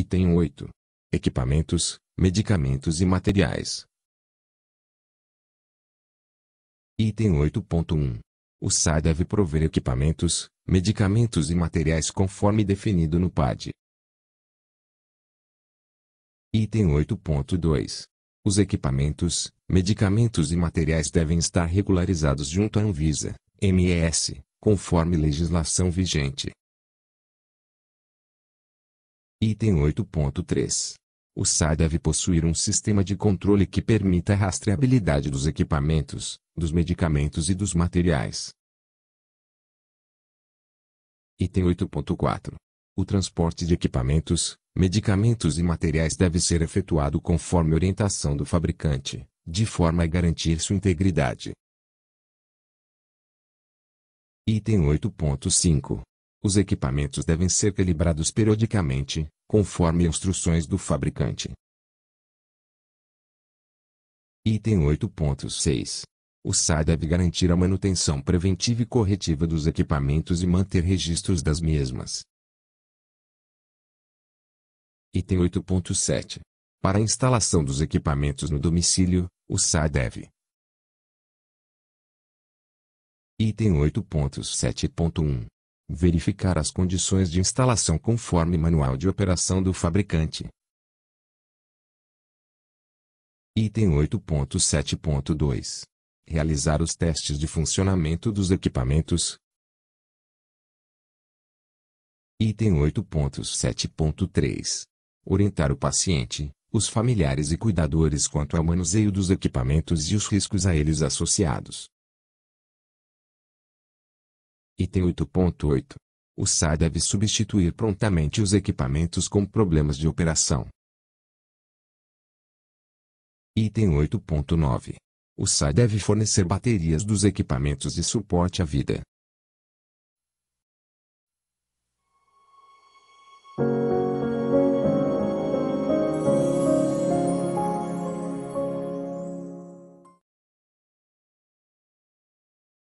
item 8. equipamentos, medicamentos e materiais. Item 8.1. O SAI deve prover equipamentos, medicamentos e materiais conforme definido no PAD. Item 8.2. Os equipamentos, medicamentos e materiais devem estar regularizados junto à Anvisa, MES, conforme legislação vigente. Item 8.3. O SAI deve possuir um sistema de controle que permita a rastreabilidade dos equipamentos, dos medicamentos e dos materiais. Item 8.4. O transporte de equipamentos, medicamentos e materiais deve ser efetuado conforme orientação do fabricante, de forma a garantir sua integridade. Item 8.5. Os equipamentos devem ser calibrados periodicamente, conforme instruções do fabricante. Item 8.6. O SAI deve garantir a manutenção preventiva e corretiva dos equipamentos e manter registros das mesmas. Item 8.7. Para a instalação dos equipamentos no domicílio, o SAI deve. Item 8.7.1 verificar as condições de instalação conforme manual de operação do fabricante. Item 8.7.2 Realizar os testes de funcionamento dos equipamentos. Item 8.7.3 Orientar o paciente, os familiares e cuidadores quanto ao manuseio dos equipamentos e os riscos a eles associados. Item 8.8. O SAI deve substituir prontamente os equipamentos com problemas de operação. Item 8.9. O SAI deve fornecer baterias dos equipamentos de suporte à vida,